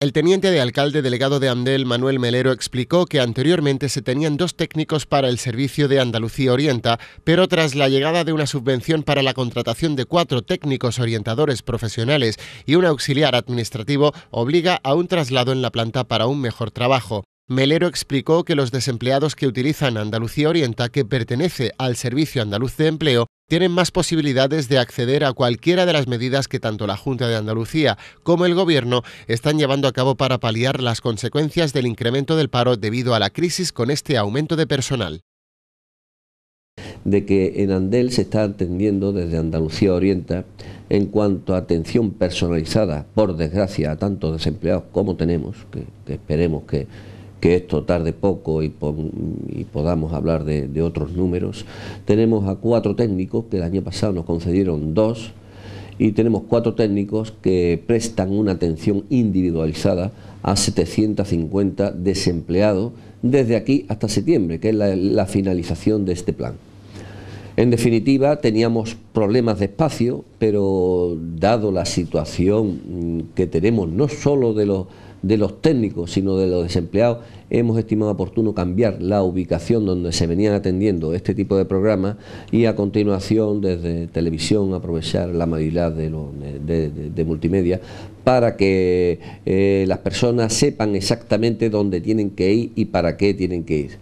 El teniente de alcalde delegado de Andel, Manuel Melero, explicó que anteriormente se tenían dos técnicos para el servicio de Andalucía Orienta, pero tras la llegada de una subvención para la contratación de cuatro técnicos orientadores profesionales y un auxiliar administrativo, obliga a un traslado en la planta para un mejor trabajo. Melero explicó que los desempleados que utilizan Andalucía Orienta, que pertenece al Servicio Andaluz de Empleo, tienen más posibilidades de acceder a cualquiera de las medidas que tanto la Junta de Andalucía como el Gobierno están llevando a cabo para paliar las consecuencias del incremento del paro debido a la crisis con este aumento de personal de que en Andel se está atendiendo desde Andalucía Orienta en cuanto a atención personalizada, por desgracia, a tantos desempleados como tenemos, que esperemos que que esto tarde poco y, podamos hablar de, otros números. Tenemos a cuatro técnicos, que el año pasado nos concedieron dos, y tenemos cuatro técnicos que prestan una atención individualizada a 750 desempleados desde aquí hasta septiembre, que es la finalización de este plan. En definitiva, teníamos problemas de espacio, pero dado la situación mm, que tenemos, no solo de los, técnicos, sino de los desempleados, hemos estimado oportuno cambiar la ubicación donde se venían atendiendo este tipo de programas y a continuación desde televisión aprovechar la mayoría de, de, multimedia para que eh, las personas sepan exactamente dónde tienen que ir y para qué tienen que ir.